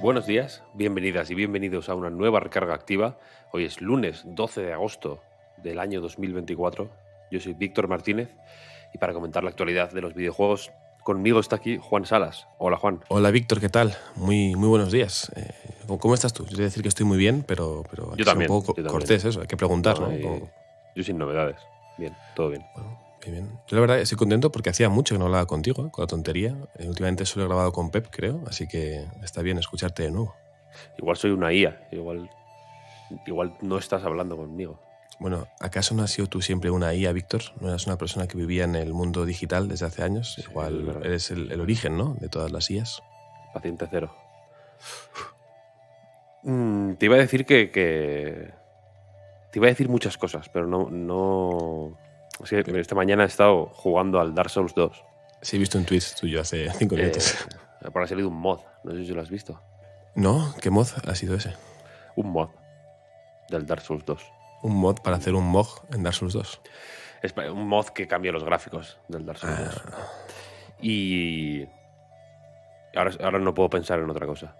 Buenos días, bienvenidas y bienvenidos a una nueva recarga activa. Hoy es lunes 12 de agosto del año 2024. Yo soy Víctor Martínez y para comentar la actualidad de los videojuegos, conmigo está aquí Juan Salas. Hola Juan. Hola Víctor, ¿qué tal? Muy, muy buenos días. Eh, ¿Cómo estás tú? Yo decir que estoy muy bien, pero, pero yo también, un poco cortés eso, hay que preguntar, ¿no? Yo sin novedades. Bien, todo bien. Yo la verdad estoy contento porque hacía mucho que no hablaba contigo, ¿eh? con la tontería. Últimamente solo he grabado con Pep, creo, así que está bien escucharte de nuevo. Igual soy una IA, igual, igual no estás hablando conmigo. Bueno, ¿acaso no has sido tú siempre una IA, Víctor? ¿No eras una persona que vivía en el mundo digital desde hace años? igual eres el, origen, ¿no? De todas las IAs. Paciente cero. Mm, te iba a decir que, Te iba a decir muchas cosas, pero no esta mañana he estado jugando al Dark Souls 2. Sí, he visto un tweet tuyo hace cinco eh, minutos. ha salido un mod, no sé si lo has visto. No, ¿qué mod ha sido ese? Un mod del Dark Souls 2. ¿Un mod para hacer un mod en Dark Souls 2? Es un mod que cambia los gráficos del Dark Souls 2. Ah. Y ahora, ahora no puedo pensar en otra cosa.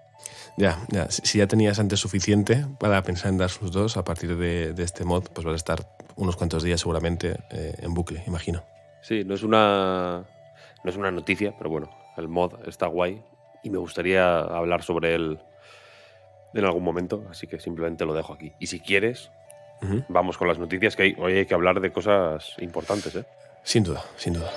Ya, ya. Si ya tenías antes suficiente para pensar en Dark Souls 2, a partir de, de este mod, pues vas a estar unos cuantos días seguramente eh, en bucle, imagino. Sí, no es una no es una noticia, pero bueno, el mod está guay y me gustaría hablar sobre él en algún momento, así que simplemente lo dejo aquí. Y si quieres, vamos con las noticias que Hoy hay que hablar de cosas importantes, ¿eh? Sin duda, sin duda.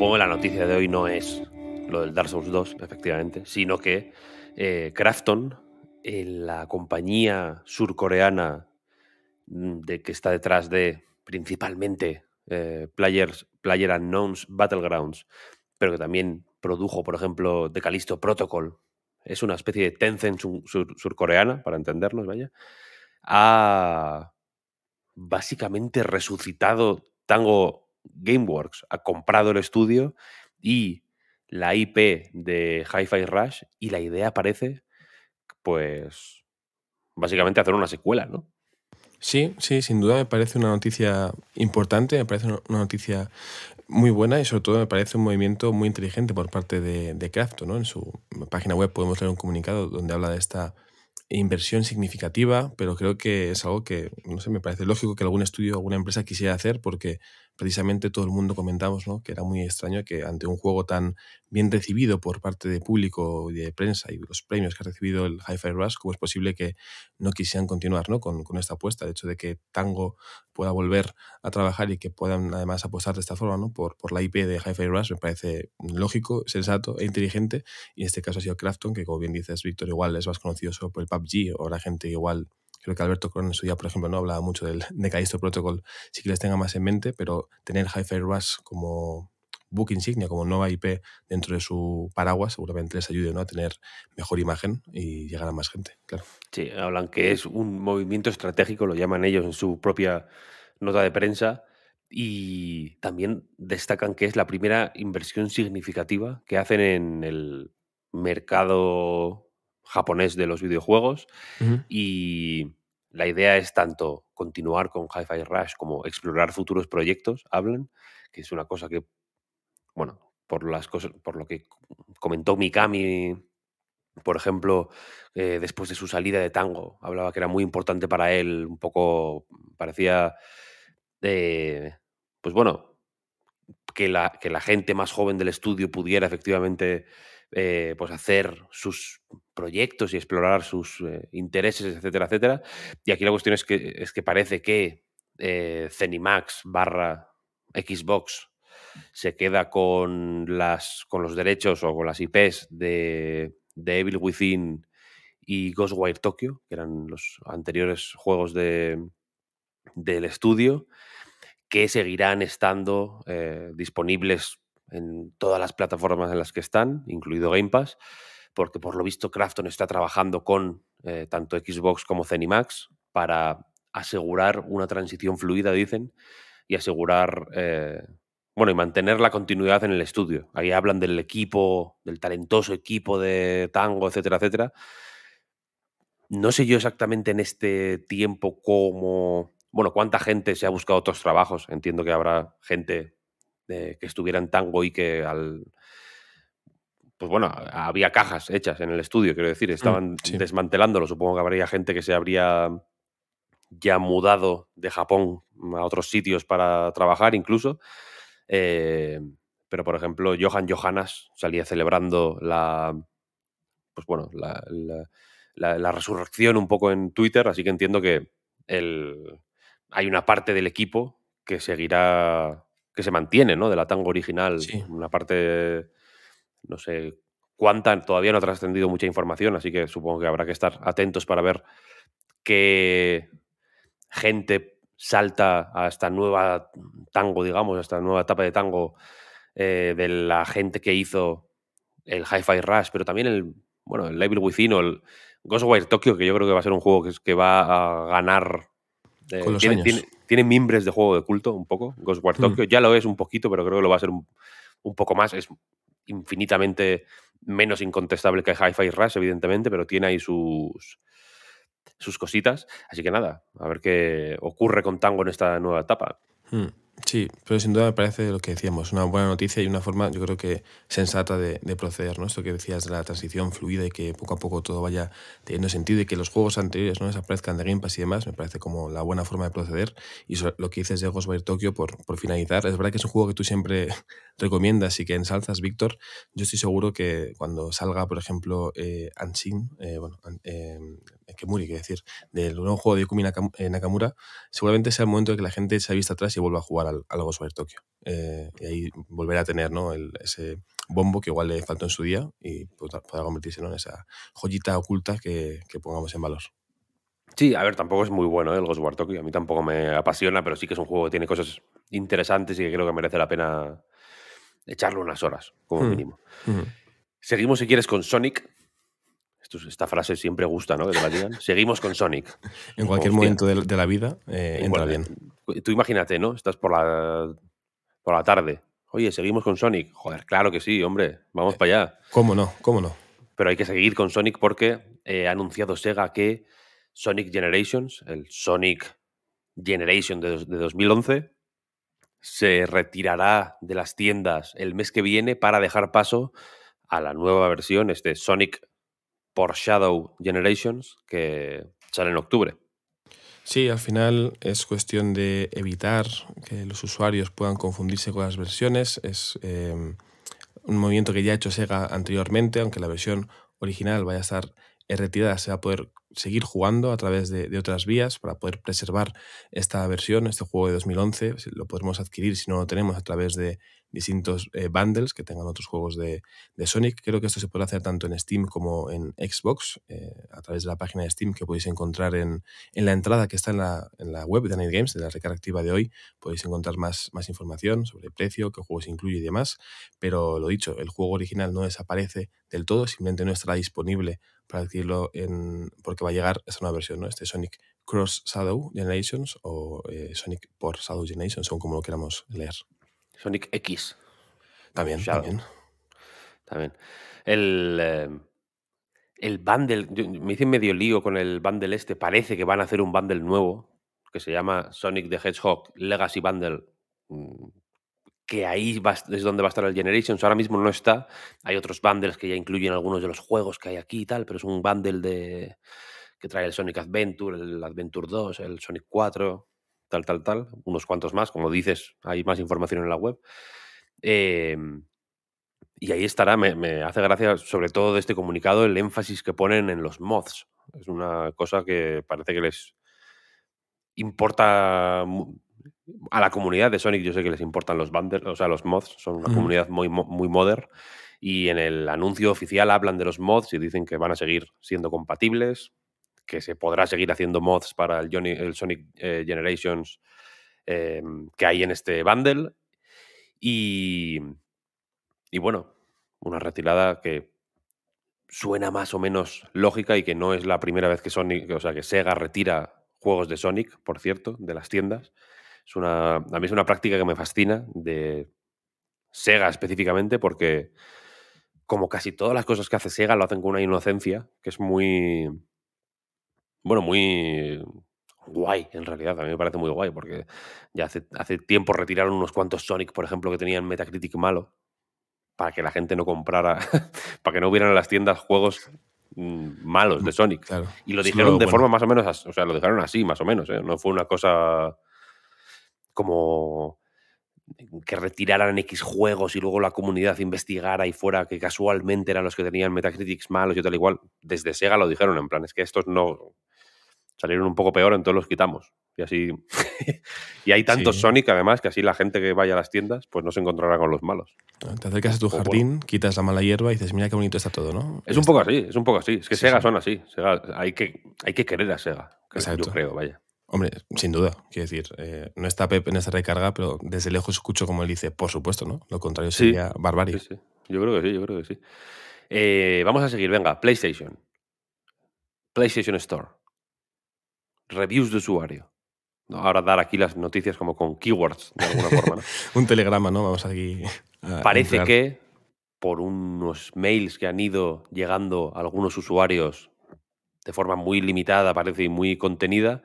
supongo que la noticia de hoy no es lo del Dark Souls 2, efectivamente, sino que eh, Krafton, la compañía surcoreana mm, de, que está detrás de principalmente eh, Players, Player Unknowns Battlegrounds, pero que también produjo, por ejemplo, The Callisto Protocol, es una especie de Tencent surcoreana, para entendernos, vaya, ha básicamente resucitado Tango Gameworks ha comprado el estudio y la IP de Hi-Fi Rush y la idea parece, pues, básicamente hacer una secuela, ¿no? Sí, sí, sin duda me parece una noticia importante, me parece una noticia muy buena y sobre todo me parece un movimiento muy inteligente por parte de, de ¿no? En su página web podemos leer un comunicado donde habla de esta inversión significativa, pero creo que es algo que, no sé, me parece lógico que algún estudio, o alguna empresa quisiera hacer porque precisamente todo el mundo comentamos ¿no? que era muy extraño que ante un juego tan bien recibido por parte de público y de prensa y los premios que ha recibido el Hi-Fi Rush, cómo es posible que no quisieran continuar ¿no? Con, esta apuesta. El hecho de que Tango pueda volver a trabajar y que puedan además apostar de esta forma ¿no? por, por la IP de Hi-Fi Rush me parece lógico, sensato e inteligente. Y en este caso ha sido Crafton, que como bien dices, Víctor, igual es más conocido solo por el PUBG o la gente igual Creo que Alberto Cron en su por ejemplo, no hablaba mucho del de Protocol. Sí que les tenga más en mente, pero tener Hi-Fi Rush como book insignia, como Nova IP dentro de su paraguas, seguramente les ayude ¿no? a tener mejor imagen y llegar a más gente, claro. Sí, hablan que es un movimiento estratégico, lo llaman ellos en su propia nota de prensa, y también destacan que es la primera inversión significativa que hacen en el mercado japonés de los videojuegos. Y la idea es tanto continuar con Hi-Fi Rush como explorar futuros proyectos, hablan, que es una cosa que, bueno, por las cosas, por lo que comentó Mikami, por ejemplo, eh, después de su salida de tango, hablaba que era muy importante para él, un poco parecía, eh, pues bueno, que la, que la gente más joven del estudio pudiera efectivamente eh, pues hacer sus proyectos y explorar sus eh, intereses, etcétera, etcétera. Y aquí la cuestión es que, es que parece que eh, Cenimax barra Xbox se queda con, las, con los derechos o con las IPs de, Evil Within y Ghostwire Tokyo, que eran los anteriores juegos del estudio, que seguirán estando eh, disponibles en todas las plataformas en las que están, incluido Game Pass, porque por lo visto Krafton está trabajando con eh, tanto Xbox como Zenimax para asegurar una transición fluida, dicen, y asegurar, eh, bueno, y mantener la continuidad en el estudio. Ahí hablan del equipo, del talentoso equipo de tango, etcétera, etcétera. No sé yo exactamente en este tiempo cómo, bueno, cuánta gente se ha buscado otros trabajos. Entiendo que habrá gente que estuviera en tango y que al... Pues bueno, había cajas hechas en el estudio, quiero decir, mm, estaban desmantelándolo. Supongo que habría gente que se habría ya mudado de Japón a otros sitios para trabajar incluso. Eh, pero, por ejemplo, Johan Johanas salía celebrando la, pues bueno, la, resurrección un poco en Twitter, así que entiendo que el, hay una parte del equipo que seguirá que se mantiene, ¿no? De la tango original, una parte, no sé cuánta, todavía no ha trascendido mucha información, así que supongo que habrá que estar atentos para ver qué gente salta a esta nueva tango, digamos, a esta nueva etapa de tango eh, de la gente que hizo el Hi-Fi Rush, pero también el, bueno, el Level Within o el Ghostwire Tokyo, que yo creo que va a ser un juego que, que va a ganar. Con eh, los años. Tiene mimbres de juego de culto, un poco. War mm. Tokyo ya lo es un poquito, pero creo que lo va a ser un, poco más. Es infinitamente menos incontestable que Hi-Fi Rush, evidentemente, pero tiene ahí sus, sus cositas. Así que nada, a ver qué ocurre con Tango en esta nueva etapa. Mm. Sí, pero sin duda me parece lo que decíamos, una buena noticia y una forma, yo creo que sensata de, proceder, ¿no? Esto que decías de la transición fluida y que poco a poco todo vaya teniendo sentido y que los juegos anteriores no desaparezcan de Game Pass y demás, me parece como la buena forma de proceder. Y lo que dices de Ghostwire Tokyo, por, por finalizar, es verdad que es un juego que tú siempre recomiendas y que ensalzas, Víctor. Yo estoy seguro que cuando salga, por ejemplo, eh, Unseen, eh, bueno, eh, que Muri, que decir, del nuevo juego de Yukumi eh, Nakamura, seguramente sea el momento de que la gente se ha visto atrás y vuelva a jugar al, al Tokyo. Eh, y ahí volverá a tener ese bombo que igual le faltó en su día y podrá convertirse en esa joyita oculta que, pongamos en valor. Sí, a ver, tampoco es muy bueno ¿eh? el Ghostwire Tokyo. A mí tampoco me apasiona, pero sí que es un juego que tiene cosas interesantes y que creo que merece la pena echarlo unas horas, como hmm. mínimo. Hmm. Seguimos, si quieres, con Sonic, esta frase siempre gusta, ¿no? Que la digan. Seguimos con Sonic. en cualquier momento de, la vida eh, eh, entra bien. Eh, tú imagínate, ¿no? Estás por la, por la tarde. Oye, seguimos con Sonic. Joder, claro que sí, hombre. Vamos para allá. ¿Cómo no? ¿Cómo no? Pero hay que seguir con Sonic porque ha anunciado Sega que Sonic Generations, el Sonic Generation de, de 2011, se retirará de las tiendas el mes que viene para dejar paso a la nueva versión, este Sonic por Shadow Generations, que sale en octubre. Sí, al final es cuestión de evitar que los usuarios puedan confundirse con las versiones. Es em, un movimiento que ya ha hecho Sega anteriormente, aunque la versión original vaya a estar retirada, se va a poder seguir jugando a través de, de, otras vías para poder preservar esta versión, este juego de 2011. Lo podremos adquirir si no lo tenemos a través de distintos eh, bundles que tengan otros juegos de, de, Sonic. Creo que esto se puede hacer tanto en Steam como en Xbox, eh, a través de la página de Steam que podéis encontrar en, en la entrada que está en la, en la web de Night Games, de la recarga activa de hoy. Podéis encontrar más, más información sobre el precio, qué juegos incluye y demás. Pero lo dicho, el juego original no desaparece del todo, simplemente no estará disponible para adquirirlo en, por que va a llegar es una versión, ¿no? Este Sonic Cross Shadow Generations o eh, Sonic por Shadow Generations, según como lo queramos leer. Sonic X. También, también. También. El, eh, el bundle, me hice medio lío con el bundle este, parece que van a hacer un bundle nuevo que se llama Sonic the Hedgehog Legacy Bundle mm, que ahí es donde va a estar el Generations. Ahora mismo no está. Hay otros bundles que ya incluyen algunos de los juegos que hay aquí y tal, pero es un bundle de que trae el Sonic Adventure, el Adventure 2, el Sonic 4, tal, tal, tal. Unos cuantos más, como dices, hay más información en la web. Em, y ahí estará, me, me, hace gracia, sobre todo de este comunicado, el énfasis que ponen en los mods. Es una cosa que parece que les importa a la comunidad de Sonic yo sé que les importan los bundles, o sea, los mods, son una comunidad muy, muy modern y en el anuncio oficial hablan de los mods y dicen que van a seguir siendo compatibles, que se podrá seguir haciendo mods para el, Sonic eh, Generations eh, que hay en este bundle y, y bueno, una retirada que suena más o menos lógica y que no es la primera vez que Sonic, o sea, que Sega retira juegos de Sonic, por cierto, de las tiendas. Es una, a mí es una práctica que me fascina de Sega específicamente porque como casi todas las cosas que hace Sega lo hacen con una inocencia que es muy, bueno, muy guay en realidad. A mí me parece muy guay porque ya hace, tiempo retiraron unos cuantos Sonic, por ejemplo, que tenían Metacritic malo para que la gente no comprara, para que no hubieran en las tiendas juegos mm, malos de mm, Sonic. y lo dijeron de forma más o menos, o sea, lo dejaron así, más o menos. ¿eh? No fue una cosa como que retiraran X juegos y luego la comunidad investigara y fuera que casualmente eran los que tenían Metacritics malos y tal igual. Desde Sega lo dijeron, en plan, es que estos no salieron un poco peor, entonces los quitamos. Y así. y hay tantos Sonic, además, que así la gente que vaya a las tiendas, pues no se encontrará con los malos. Te acercas a tu jardín, quitas la mala hierba y dices, mira qué bonito está todo, ¿no? Es un poco así, es un poco así. Es que Sega son así. hay, que, hay que querer a Sega, yo creo, vaya. Hombre, sin duda, quiero decir, eh, no está Pep en esa recarga, pero desde lejos escucho como él dice, por supuesto, ¿no? Lo contrario sería barbario. barbarie. Sí, Yo creo que sí, yo creo que sí. Eh, vamos a seguir, venga, PlayStation. PlayStation Store. Reviews de usuario. ahora dar aquí las noticias como con keywords, de alguna forma. ¿no? un telegrama, ¿no? Vamos aquí. Parece que por unos mails que han ido llegando a algunos usuarios de forma muy limitada, parece, y muy contenida,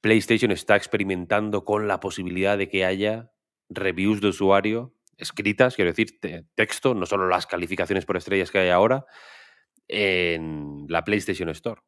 PlayStation está experimentando con la posibilidad de que haya reviews de usuario escritas, quiero decir, texto, no solo las calificaciones por estrellas que hay ahora, en la PlayStation Store.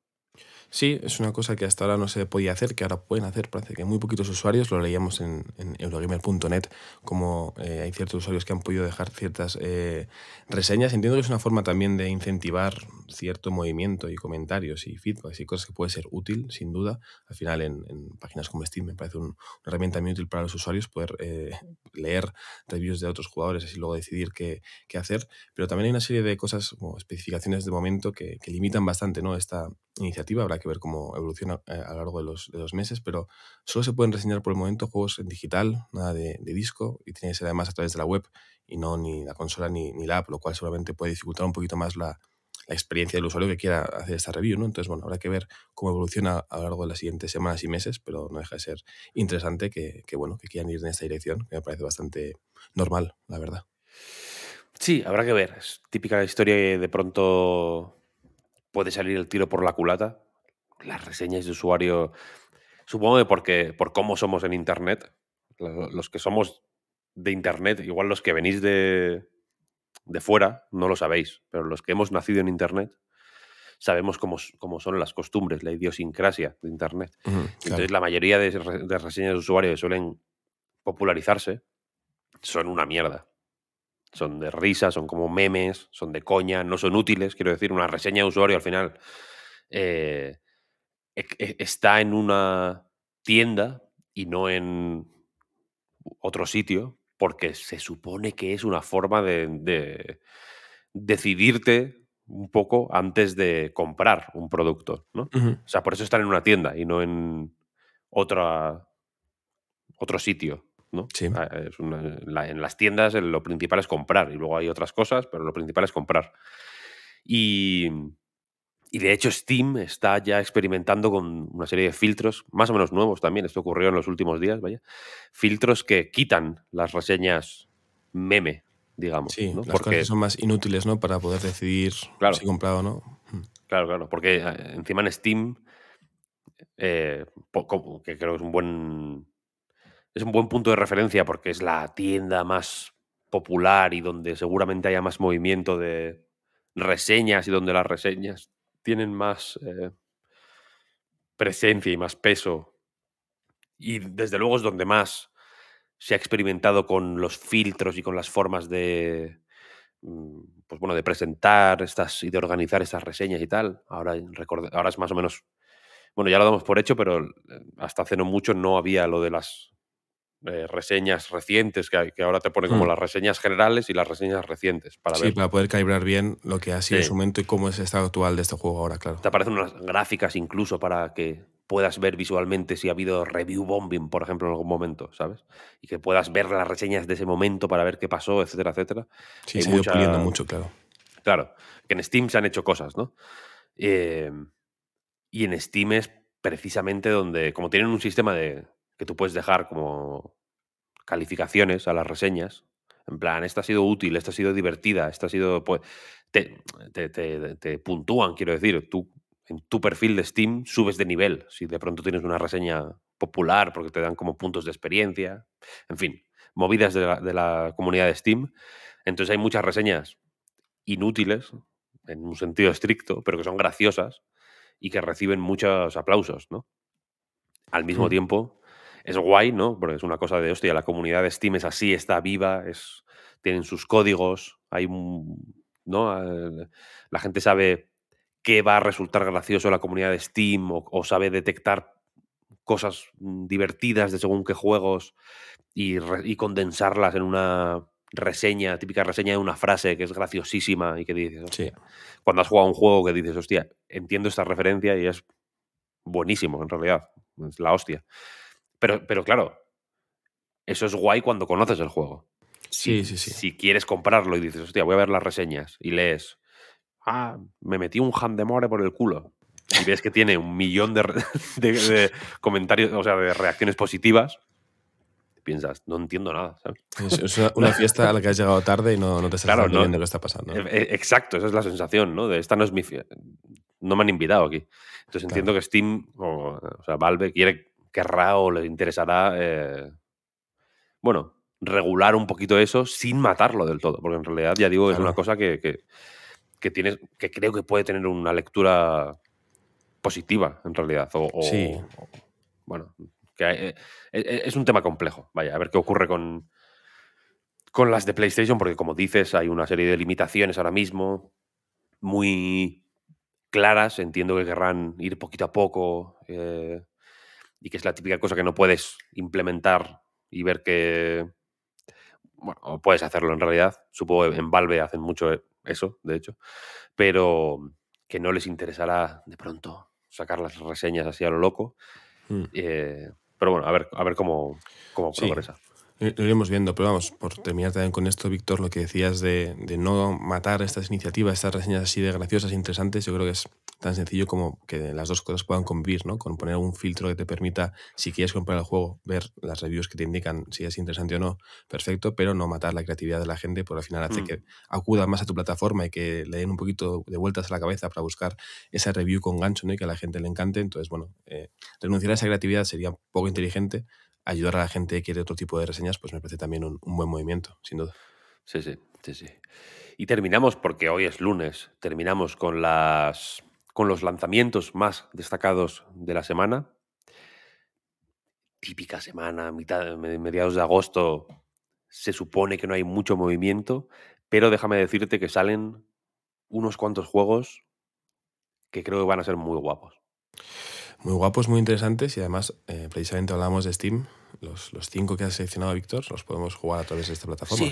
Sí, es una cosa que hasta ahora no se podía hacer, que ahora pueden hacer. Parece que muy poquitos usuarios, lo leíamos en, en eurogamer.net, como eh, hay ciertos usuarios que han podido dejar ciertas eh, reseñas. Entiendo que es una forma también de incentivar cierto movimiento y comentarios y feedback, y cosas que puede ser útil, sin duda. Al final, en, páginas como Steam, me parece una herramienta muy útil para los usuarios poder eh, leer reviews de otros jugadores y luego decidir qué, hacer. Pero también hay una serie de cosas, como especificaciones de momento, que, limitan bastante ¿no? esta iniciativa. Habrá que ver cómo evoluciona eh, a lo largo de los, meses, pero solo se pueden reseñar por el momento juegos en digital, nada de, disco, y tiene que ser además a través de la web y no ni la consola ni, ni la app, lo cual seguramente puede dificultar un poquito más la, experiencia del usuario que quiera hacer esta review, ¿no? Entonces, bueno, habrá que ver cómo evoluciona a lo largo de las siguientes semanas y meses, pero no deja de ser interesante que, bueno, que quieran ir en esta dirección, que me parece bastante normal, la verdad. Sí, habrá que ver. Es típica historia que de pronto puede salir el tiro por la culata las reseñas de usuario, supongo que porque, por cómo somos en Internet, los que somos de Internet, igual los que venís de, de fuera, no lo sabéis, pero los que hemos nacido en Internet, sabemos cómo, son las costumbres, la idiosincrasia de Internet. Entonces, la mayoría de, de, reseñas de usuario que suelen popularizarse son una mierda. Son de risa, son como memes, son de coña, no son útiles. Quiero decir, una reseña de usuario al final eh, e, e, está en una tienda y no en otro sitio, porque se supone que es una forma de, decidirte un poco antes de comprar un producto, ¿no? O sea, por eso están en una tienda y no en otra, otro sitio, ¿no? Sí. Ah, en las tiendas eh, lo principal es comprar y luego hay otras cosas, pero lo principal es comprar. Y, y de hecho Steam está ya experimentando con una serie de filtros, más o menos nuevos también, esto ocurrió en los últimos días, vaya, filtros que quitan las reseñas meme, digamos. Sí, las porque... son más inútiles, ¿no? Para poder decidir si comprado o no. Mm. Claro, claro, porque eh, encima en Steam, eh, que creo que es un buen... Es un buen punto de referencia porque es la tienda más popular y donde seguramente haya más movimiento de reseñas y donde las reseñas tienen más eh, presencia y más peso. Y desde luego es donde más se ha experimentado con los filtros y con las formas de, mm, pues bueno, de presentar estas y de organizar estas reseñas y tal. Ahora, ahora es más o menos, bueno, ya lo damos por hecho, pero eh, hasta hace no mucho no había lo de las eh, reseñas recientes, que, ahora te pone como hmm. las reseñas generales y las reseñas recientes. Para sí, para poder calibrar bien lo que ha sido en su momento y cómo es el estado actual de este juego ahora, claro. Te aparecen unas gráficas incluso para que puedas ver visualmente si ha habido review bombing, por ejemplo, en algún momento, ¿sabes? Y que puedas ver las reseñas de ese momento para ver qué pasó, etcétera, etcétera. Sí, se ha mucho, claro. Claro, que en Steam se han hecho cosas, ¿no? Eh, y en Steam es precisamente donde, como tienen un sistema de, que tú puedes dejar como calificaciones a las reseñas. En plan, esta ha sido útil, esta ha sido divertida, esta ha sido. Pues, te, puntúan, quiero decir. Tú en tu perfil de Steam subes de nivel. Si de pronto tienes una reseña popular porque te dan como puntos de experiencia. En fin, movidas de la, comunidad de Steam. Entonces hay muchas reseñas inútiles, en un sentido estricto, pero que son graciosas y que reciben muchos aplausos, ¿no? Al mismo mm. tiempo, es guay, ¿no? Porque es una cosa de, hostia, la comunidad de Steam es así, está viva, es, tienen sus códigos, hay, ¿no? La gente sabe qué va a resultar gracioso en la comunidad de Steam o, sabe detectar cosas mm, divertidas de según qué juegos y, y condensarlas en una reseña, típica reseña de una frase que es graciosísima y que dices, hostia, cuando has jugado un juego que dices, hostia, entiendo esta referencia y es buenísimo en realidad, es la hostia. Pero, claro, eso es guay cuando conoces el juego. Sí, sí, sí. Si quieres comprarlo y dices, hostia, voy a ver las reseñas y lees, ah, me metí un de more por el culo. Y ves que tiene un millón de, comentarios, o sea, de reacciones positivas piensas, no entiendo nada. ¿sabes? Es, una, fiesta a la que has llegado tarde y no, no te estás claro, no, lo que está pasando. E, e, exacto, esa es la sensación, ¿no? De esta no es mi fiesta. No me han invitado aquí. Entonces entiendo que Steam o, o sea, Valve quiere querrá o le interesará, eh, bueno, regular un poquito eso sin matarlo del todo, porque en realidad, ya digo, es una cosa que, que, tienes, que creo que puede tener una lectura positiva, en realidad. O, bueno, eh, e-, es un tema complejo. Vaya, a ver qué ocurre con, con las de PlayStation, porque como dices, hay una serie de limitaciones ahora mismo muy claras. Entiendo que querrán ir poquito a poco. Eh, y que es la típica cosa que no puedes implementar y ver que... Bueno, puedes hacerlo en realidad. Supongo que en Valve hacen mucho e-, eso, de hecho. Pero que no les interesará de pronto sacar las reseñas así a lo loco. Hmm. Eh, pero bueno, a ver, a ver cómo, cómo progresa. Eh, lo iremos viendo, pero vamos, por terminar también con esto, Víctor, lo que decías de, de, no matar estas iniciativas, estas reseñas así de graciosas, interesantes, yo creo que es tan sencillo como que las dos cosas puedan convivir, ¿no? Con poner un filtro que te permita, si quieres comprar el juego, ver las reviews que te indican si es interesante o no, perfecto, pero no matar la creatividad de la gente, porque al final hace mm. que acuda más a tu plataforma y que le den un poquito de vueltas a la cabeza para buscar esa review con gancho, ¿no? Y que a la gente le encante. Entonces, bueno, eh, renunciar a esa creatividad sería poco inteligente. Ayudar a la gente que quiere otro tipo de reseñas, pues me parece también un, un buen movimiento, sin duda. Sí, sí, sí, sí. Y terminamos, porque hoy es lunes, terminamos con las con los lanzamientos más destacados de la semana. Típica semana, mitad, mediados de agosto, se supone que no hay mucho movimiento, pero déjame decirte que salen unos cuantos juegos que creo que van a ser muy guapos. Muy guapos, muy interesantes y además eh, precisamente hablamos de Steam. Los, cinco que has seleccionado, Víctor, los podemos jugar a través de esta plataforma.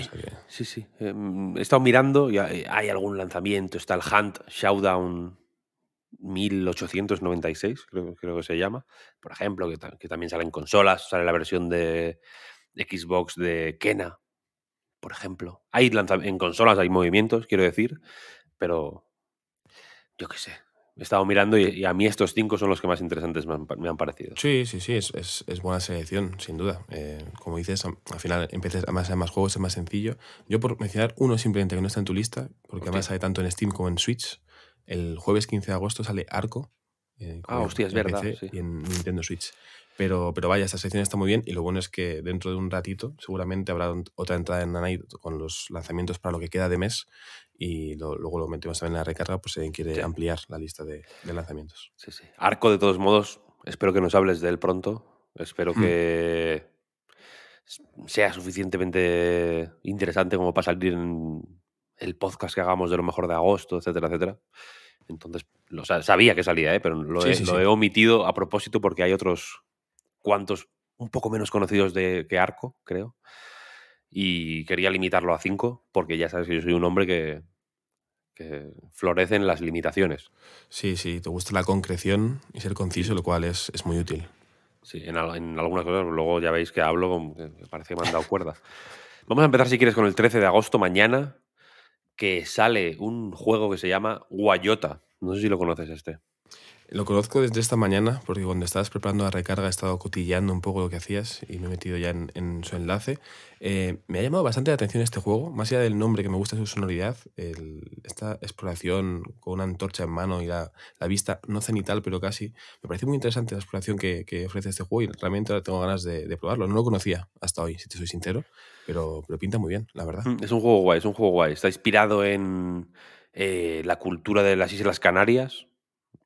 Sí, sí. sí. Em, he estado mirando y eh, hay algún lanzamiento. Está el Hunt Showdown 1896, creo, que se llama, por ejemplo, que, también sale en consolas, sale la versión de Xbox de Kena, por ejemplo. Hay en consolas hay movimientos, quiero decir, pero yo qué sé. He estado mirando y, a mí estos cinco son los que más interesantes me han, parecido. Sí, sí, sí, es, buena selección, sin duda. Eh, como dices, al final empieces a más, más juegos, es más sencillo. Yo por mencionar uno simplemente que no está en tu lista, porque además hay tanto en Steam como en Switch, el jueves 15 de agosto sale Arco. Eh, ah, verdad. en Nintendo Switch. Pero, pero vaya, esta sección está muy bien y lo bueno es que dentro de un ratito seguramente habrá otra entrada en Nanite con los lanzamientos para lo que queda de mes y luego lo metemos también en la recarga pues si alguien quiere ampliar la lista de, lanzamientos. Sí, sí. Arco, de todos modos, espero que nos hables de él pronto. Espero hmm. que sea suficientemente interesante como para salir en el podcast que hagamos de lo mejor de agosto, etcétera, etcétera. Entonces, lo, sabía que salía, ¿eh? pero lo, he, omitido a propósito porque hay otros cuantos un poco menos conocidos de, que Arco, creo. Y quería limitarlo a cinco porque ya sabes que yo soy un hombre que, que florecen las limitaciones. Sí, sí, te gusta la concreción y ser conciso, lo cual es, es muy útil. Sí, en, algunas cosas, luego ya veis que hablo, parece que me han dado cuerda. Vamos a empezar, si quieres, con el 13 de agosto, mañana, que sale un juego que se llama Guayota. No sé si lo conoces este. Lo conozco desde esta mañana, porque cuando estabas preparando la recarga he estado cotillando un poco lo que hacías y me he metido ya en, su enlace. Eh, me ha llamado bastante la atención este juego, más allá del nombre que me gusta su sonoridad, esta exploración con una antorcha en mano y la, vista no cenital, pero casi. Me parece muy interesante la exploración que, ofrece este juego y realmente tengo ganas de, probarlo. No lo conocía hasta hoy, si te soy sincero, pero, pero pinta muy bien, la verdad. Mm, es un juego guay, es un juego guay. Está inspirado en eh, la cultura de las Islas Canarias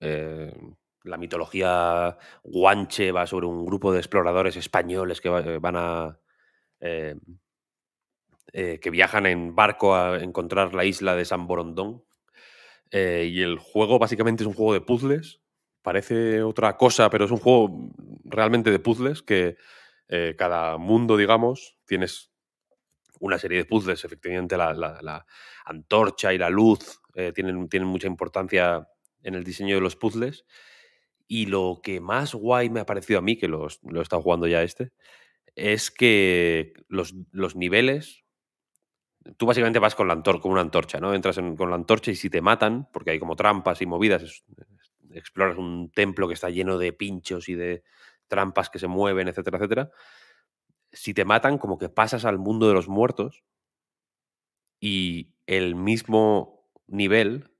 eh, la mitología guanche va sobre un grupo de exploradores españoles que eh, van a. Eh, que viajan en barco a encontrar la isla de San Borondón. y el juego básicamente es un juego de puzzles. Parece otra cosa, pero es un juego realmente de puzzles que cada mundo, digamos, tienes una serie de puzzles. Efectivamente, la, antorcha y la luz tienen, tienen mucha importancia en el diseño de los puzzles. Y lo que más guay me ha parecido a mí, que lo he estado jugando ya este, es que los, niveles. Tú básicamente vas con, antor una antorcha, ¿no? Entras con la antorcha y si te matan, porque hay como trampas y movidas, exploras un templo que está lleno de pinchos y de trampas que se mueven, etcétera, etcétera. Si te matan, como que pasas al mundo de los muertos y el mismo nivel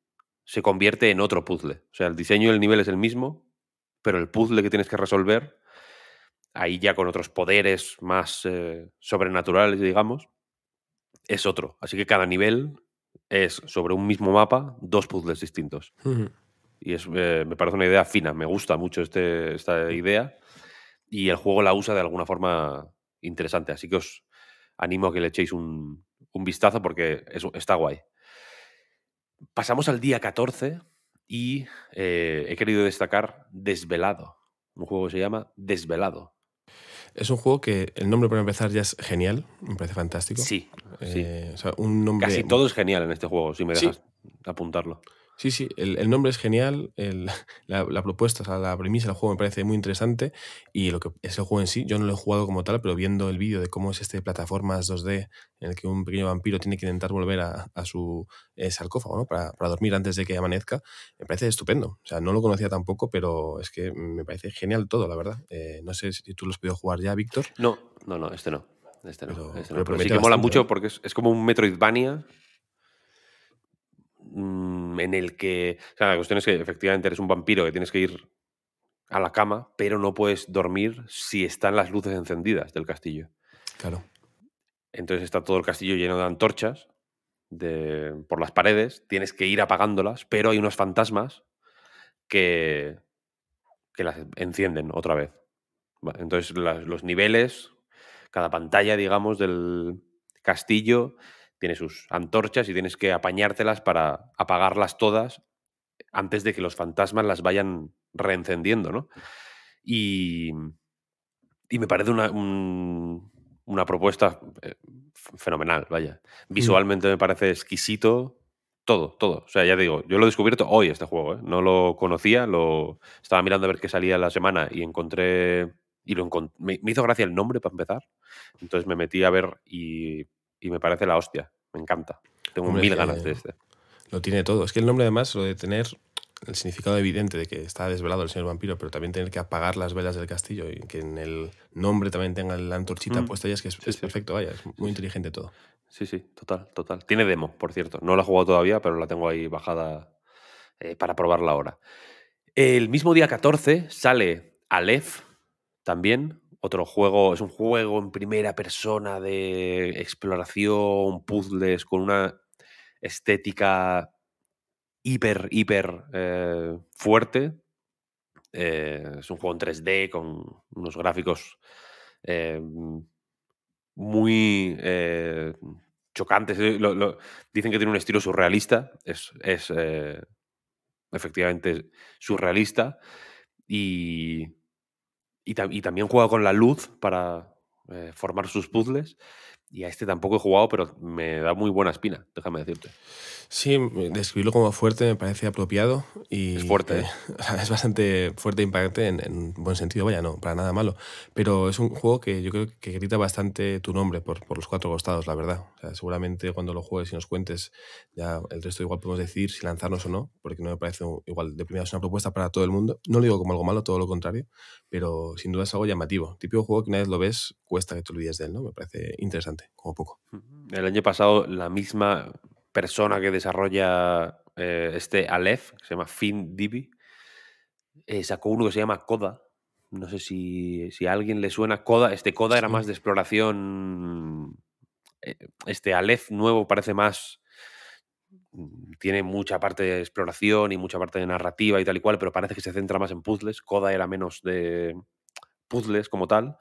se convierte en otro puzzle. O sea, el diseño del nivel es el mismo, pero el puzzle que tienes que resolver, ahí ya con otros poderes más eh, sobrenaturales, digamos, es otro. Así que cada nivel es sobre un mismo mapa, dos puzzles distintos. Y es, eh, me parece una idea fina, me gusta mucho este, esta idea. Y el juego la usa de alguna forma interesante. Así que os animo a que le echéis un, vistazo porque está guay. Pasamos al día 14 y eh, he querido destacar Desvelado. Un juego que se llama Desvelado. Es un juego que el nombre para empezar ya es genial, me parece fantástico. Sí, eh, Casi todo es genial en este juego, si me dejas apuntarlo. Sí, sí, el, nombre es genial, la, propuesta, la premisa del juego me parece muy interesante y lo que es juego en sí, yo no lo he jugado como tal, pero viendo el vídeo de cómo es este de plataformas 2D en el que un pequeño vampiro tiene que intentar volver a, su eh, sarcófago para, dormir antes de que amanezca, me parece estupendo. O sea, no lo conocía tampoco, pero es que me parece genial todo, la verdad. Eh, no sé si tú lo has podido jugar ya, Víctor. No, no, no, este no. Este no. Pero, este sí que mola mucho ¿eh? porque es, es como un Metroidvania Mm, en el que. O sea, la cuestión es que efectivamente eres un vampiro que tienes que ir a la cama, pero no puedes dormir si están las luces encendidas del castillo. Claro. Entonces está todo el castillo lleno de antorchas por las paredes, tienes que ir apagándolas, pero hay unos fantasmas que, que las encienden otra vez. Entonces los niveles, cada pantalla, digamos, del castillo tiene sus antorchas y tienes que apañártelas para apagarlas todas antes de que los fantasmas las vayan reencendiendo, ¿no? Y, me parece una, una propuesta eh, fenomenal, vaya. Mm. Visualmente me parece exquisito, todo, todo. O sea, ya digo, yo lo he descubierto hoy este juego, ¿eh? no lo conocía, lo estaba mirando a ver qué salía la semana y encontré y lo me, hizo gracia el nombre para empezar. Entonces me metí a ver y y me parece la hostia. Me encanta. Tengo mil ganas de este. Lo tiene todo. Es que el nombre, además, lo de tener el significado evidente de que está desvelado el señor vampiro, pero también tener que apagar las velas del castillo y que en el nombre también tenga la antorchita mm. puesta ya es que es, perfecto, vaya, es muy inteligente todo. Sí, sí, total, total. Tiene demo, por cierto. No la he jugado todavía, pero la tengo ahí bajada eh, para probarla ahora. El mismo día 14 sale Alef también, otro juego, es un juego en primera persona de exploración, puzzles, con una estética hiper, hiper eh, fuerte. Eh, es un juego en 3D con unos gráficos eh, muy chocantes. dicen que tiene un estilo surrealista. Es, es efectivamente surrealista. Y y, también juega con la luz para eh, formar sus puzzles. Y a este tampoco he jugado, pero me da muy buena espina, déjame decirte. Sí, describirlo como fuerte me parece apropiado. Y, es fuerte. ¿eh? es bastante fuerte e impactante en, buen sentido, vaya, no, para nada malo. Pero es un juego que yo creo que grita bastante tu nombre por, los cuatro costados, la verdad. seguramente cuando lo juegues y nos cuentes, ya el resto igual podemos decir si lanzarnos o no, porque no me parece igual de primera es una propuesta para todo el mundo. No lo digo como algo malo, todo lo contrario, pero sin duda es algo llamativo. Típico juego que una vez lo ves, cuesta que te olvides de él, ¿no? Me parece interesante, como poco. El año pasado la misma persona que desarrolla eh, este Aleph, que se llama Finn eh, sacó uno que se llama Coda. No sé si, a alguien le suena Coda. Este Coda era más de exploración. Eh, este Aleph nuevo parece más. Mm, tiene mucha parte de exploración y mucha parte de narrativa y tal y cual, pero parece que se centra más en puzzles. Coda era menos de puzzles como tal.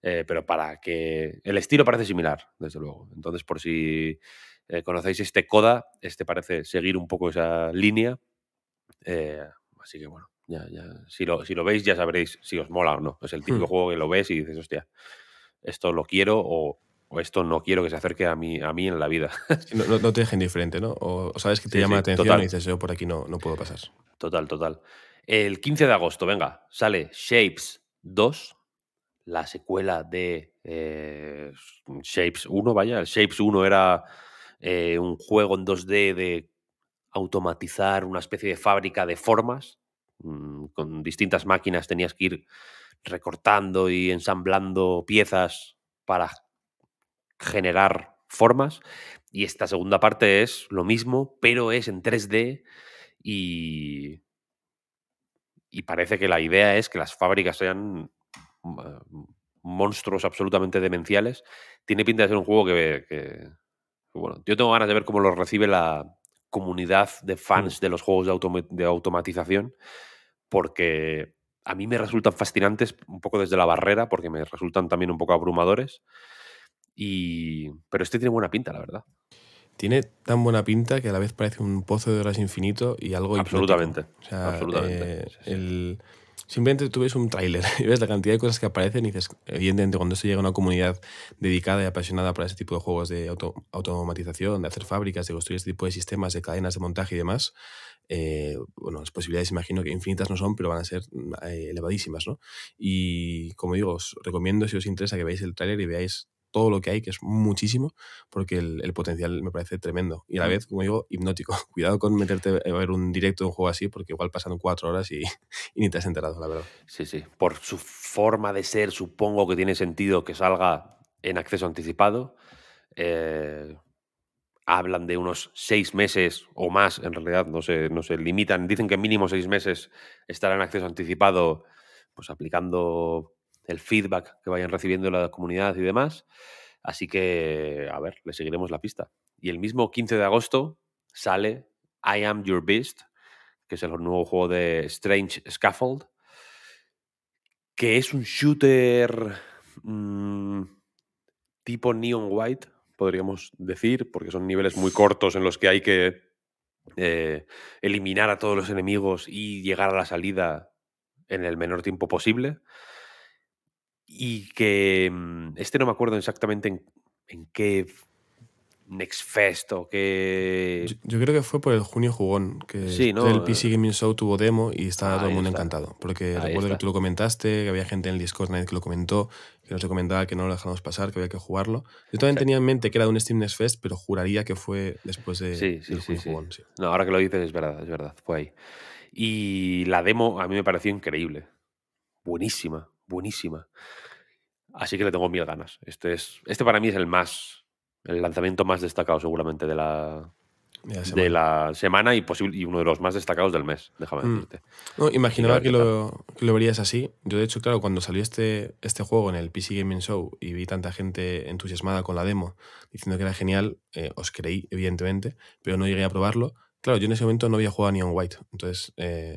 Eh, pero para que. El estilo parece similar, desde luego. Entonces, por si eh, ¿Conocéis este Coda? Este parece seguir un poco esa línea. Eh, así que bueno, ya, ya. Si, lo, si lo veis ya sabréis si os mola o no. Es el hmm. típico juego que lo ves y dices, hostia, esto lo quiero o, esto no quiero que se acerque a mí, a mí en la vida. no, te dejen diferente, ¿no? O, sabes que te llama la atención y dices, yo por aquí no, no puedo pasar. Total, total. El 15 de agosto, venga, sale Shapes 2, la secuela de eh, Shapes 1, vaya. Shapes 1 era eh, un juego en 2D de automatizar una especie de fábrica de formas. Mm, con distintas máquinas tenías que ir recortando y ensamblando piezas para generar formas. Y esta segunda parte es lo mismo, pero es en 3D y, y parece que la idea es que las fábricas sean mm, eh, monstruos absolutamente demenciales. Tiene pinta de ser un juego que yo tengo ganas de ver cómo lo recibe la comunidad de mm. fans de los juegos de, automatización, porque a mí me resultan fascinantes un poco desde la barrera, porque me resultan también un poco abrumadores. Pero este tiene buena pinta, la verdad. Tiene tan buena pinta que a la vez parece un pozo de horas infinito y algo Absolutamente. absolutamente. Eh, simplemente tú ves un tráiler y ves la cantidad de cosas que aparecen y dices, evidentemente cuando esto llega a una comunidad dedicada y apasionada para ese tipo de juegos de auto, automatización, de hacer fábricas, de construir este tipo de sistemas, de cadenas de montaje y demás, eh, bueno, las posibilidades imagino que infinitas no son, pero van a ser eh, elevadísimas, ¿no? Y como digo, os recomiendo si os interesa que veáis el tráiler y veáis todo lo que hay, que es muchísimo, porque el, potencial me parece tremendo. Y a la vez, como digo, hipnótico. Cuidado con meterte a ver un directo de un juego así, porque igual pasan cuatro horas y, ni te has enterado, la verdad. Sí, sí. Por su forma de ser, supongo que tiene sentido que salga en acceso anticipado. Eh, hablan de unos seis meses o más, en realidad, no se, no se limitan. Dicen que mínimo seis meses estará en acceso anticipado, pues aplicando el feedback que vayan recibiendo la comunidad y demás. Así que, a ver, le seguiremos la pista. Y el mismo 15 de agosto sale I Am Your Beast, que es el nuevo juego de Strange Scaffold, que es un shooter mm, tipo Neon White, podríamos decir, porque son niveles muy cortos en los que hay que eh, eliminar a todos los enemigos y llegar a la salida en el menor tiempo posible y que mm, este no me acuerdo exactamente en, qué Next Fest o qué... Yo, creo que fue por el junio jugón, que el PC Gaming Show tuvo demo y estaba todo el mundo encantado, porque recuerdo que tú lo comentaste, que había gente en el Discord Night que lo comentó, que nos recomendaba que no lo dejáramos pasar, que había que jugarlo. Yo también tenía en mente que era de un Steam Next Fest, pero juraría que fue después de, del junio jugón. No, ahora que lo dices es verdad, es verdad, fue ahí. Y la demo a mí me pareció increíble, buenísima buenísima. Así que le tengo mil ganas. Este, es, este para mí es el más, el lanzamiento más destacado seguramente de la, de la semana, y, posible, y, uno de los más destacados del mes, déjame mm. decirte. No, imaginaba que lo, lo, verías así. Yo, de hecho, claro, cuando salió este, este juego en el PC Gaming Show y vi tanta gente entusiasmada con la demo diciendo que era genial, eh, os creí, evidentemente, pero no llegué a probarlo. Claro, yo en ese momento no había jugado a un White, entonces eh,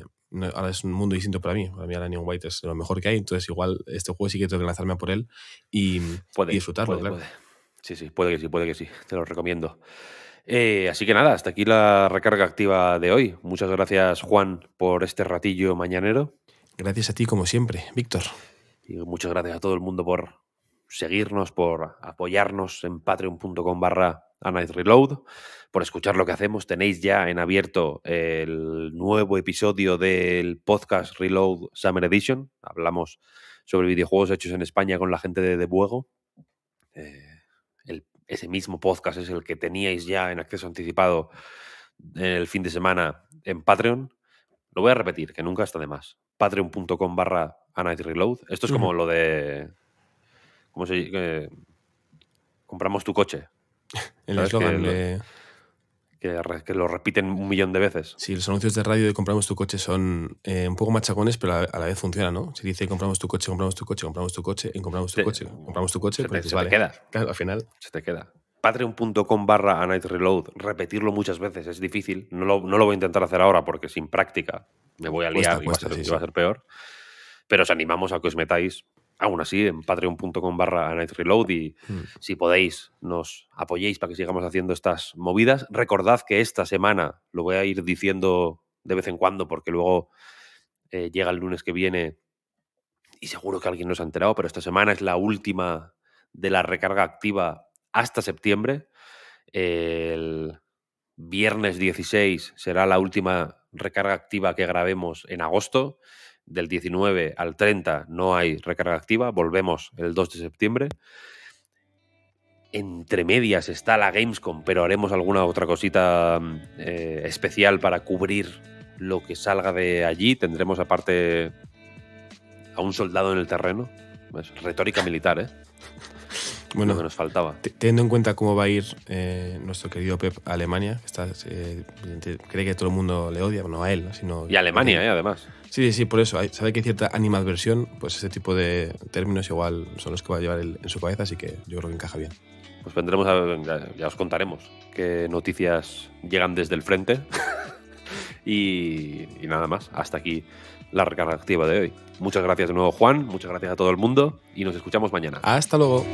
ahora es un mundo distinto para mí. Para mí ahora Neon White es lo mejor que hay, entonces igual este juego sí que tengo que lanzarme por él y, puede, disfrutarlo, claro. Sí, sí, puede que sí, puede que sí, te lo recomiendo. Eh, así que nada, hasta aquí la recarga activa de hoy. Muchas gracias Juan por este ratillo mañanero. Gracias a ti como siempre, Víctor. Y muchas gracias a todo el mundo por seguirnos, por apoyarnos en patreon.com barra a Night Reload, por escuchar lo que hacemos. Tenéis ya en abierto el nuevo episodio del podcast Reload Summer Edition. Hablamos sobre videojuegos hechos en España con la gente de De Buego. Eh, ese mismo podcast es el que teníais ya en acceso anticipado el fin de semana en Patreon. Lo voy a repetir, que nunca está de más. Patreon.com barra a Night Reload. Esto es como lo de... ¿Cómo se eh, Compramos tu coche el que, lo repiten un millón de veces. Sí, los anuncios de radio de compramos tu coche son eh, un poco machacones, pero a, la vez funciona, ¿no? Se dice compramos tu coche, compramos tu coche, compramos tu coche, compramos tu coche, compramos tu coche, se pues te, queda. Claro, al final. Se te queda. Patreon.com barra a Night Reload, repetirlo muchas veces es difícil. No lo, no lo, voy a intentar hacer ahora porque sin práctica me voy a liar y va a ser peor pero os animamos a que os metáis aún así en patreon.com barra y hmm. si podéis nos apoyéis para que sigamos haciendo estas movidas. Recordad que esta semana, lo voy a ir diciendo de vez en cuando porque luego eh, llega el lunes que viene y seguro que alguien nos ha enterado, pero esta semana es la última de la recarga activa hasta septiembre. El viernes 16 será la última recarga activa que grabemos en agosto del 19 al 30 no hay recarga activa, volvemos el 2 de septiembre. Entre medias está la Gamescom, pero haremos alguna otra cosita mm, eh, especial para cubrir lo que salga de allí. Tendremos aparte a un soldado en el terreno. retórica militar, ¿eh? Bueno, que nos faltaba. Teniendo en cuenta cómo va a ir eh, nuestro querido Pep a Alemania, que está, eh, cree que todo el mundo le odia, no a él, sino... Y a Alemania, Eh, además. Sí, sí, por eso. sabe que hay cierta animadversión, pues ese tipo de términos igual son los que va a llevar en su cabeza, así que yo creo que encaja bien. Pues vendremos a, ya, os contaremos qué noticias llegan desde el frente. y, y nada más. Hasta aquí la recarga activa de hoy. Muchas gracias de nuevo, Juan. Muchas gracias a todo el mundo. Y nos escuchamos mañana. Hasta luego.